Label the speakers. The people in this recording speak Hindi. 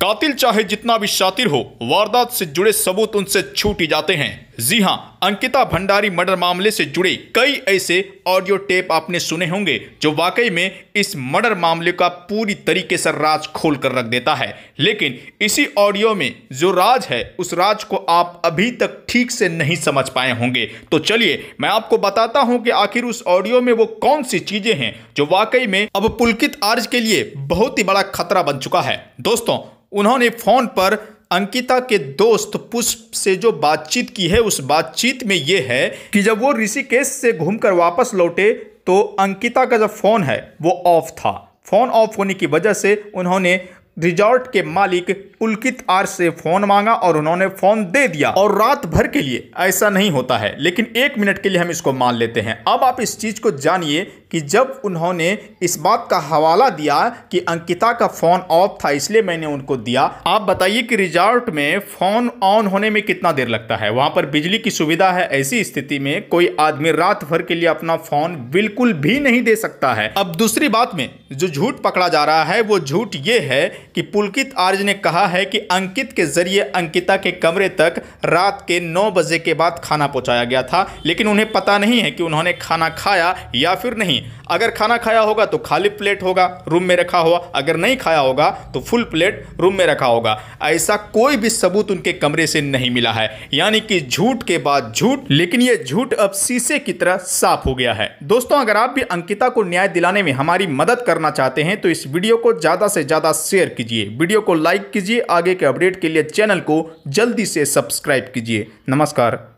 Speaker 1: कातिल चाहे जितना भी शातिर हो वारदात से जुड़े सबूत उनसे छूट ही जाते हैं जी हां अंकिता भंडारी मर्डर मामले से जुड़े कई ऐसे ऑडियो टेप आपने सुने होंगे जो वाकई में इस मर्डर मामले का पूरी तरीके से राज खोल कर रख देता है लेकिन इसी ऑडियो में जो राज है उस राज को आप अभी तक ठीक से नहीं समझ पाए होंगे तो चलिए मैं आपको बताता हूं कि आखिर उस ऑडियो में वो कौन सी चीजें हैं जो वाकई में अब पुलकित आर्ज के लिए बहुत ही बड़ा खतरा बन चुका है दोस्तों उन्होंने फोन पर अंकिता के दोस्त पुष्प से जो बातचीत की है उस बातचीत में यह है कि जब वो ऋषिकेश से घूमकर वापस लौटे तो अंकिता का जो फ़ोन है वो ऑफ था फ़ोन ऑफ होने की वजह से उन्होंने रिजॉर्ट के मालिक उल्कित आर से फोन मांगा और उन्होंने फोन दे दिया और रात भर के लिए ऐसा नहीं होता है लेकिन एक मिनट के लिए हम इसको मान लेते हैं अब आप इस चीज को जानिए कि जब उन्होंने इस बात का हवाला दिया कि अंकिता का फोन ऑफ था इसलिए मैंने उनको दिया आप बताइए कि रिजॉर्ट में फोन ऑन होने में कितना देर लगता है वहां पर बिजली की सुविधा है ऐसी स्थिति में कोई आदमी रात भर के लिए अपना फोन बिल्कुल भी नहीं दे सकता है अब दूसरी बात में जो झूठ पकड़ा जा रहा है वो झूठ ये है कि पुलकित आर्य ने कहा है कि अंकित के जरिए अंकिता के कमरे तक रात के नौ बजे के बाद खाना पहुंचाया गया था लेकिन उन्हें पता नहीं है कि उन्होंने खाना खाया या फिर नहीं अगर खाना खाया होगा तो खाली प्लेट होगा रूम में रखा हुआ अगर नहीं खाया होगा तो फुल प्लेट रूम में रखा होगा ऐसा कोई भी सबूत उनके कमरे से नहीं मिला है यानी कि झूठ के बाद झूठ लेकिन ये झूठ अब शीशे की तरह साफ हो गया है दोस्तों अगर आप भी अंकिता को न्याय दिलाने में हमारी मदद करना चाहते हैं तो इस वीडियो को ज़्यादा से ज़्यादा शेयर कीजिए वीडियो को लाइक कीजिए आगे के अपडेट के लिए चैनल को जल्दी से सब्सक्राइब कीजिए नमस्कार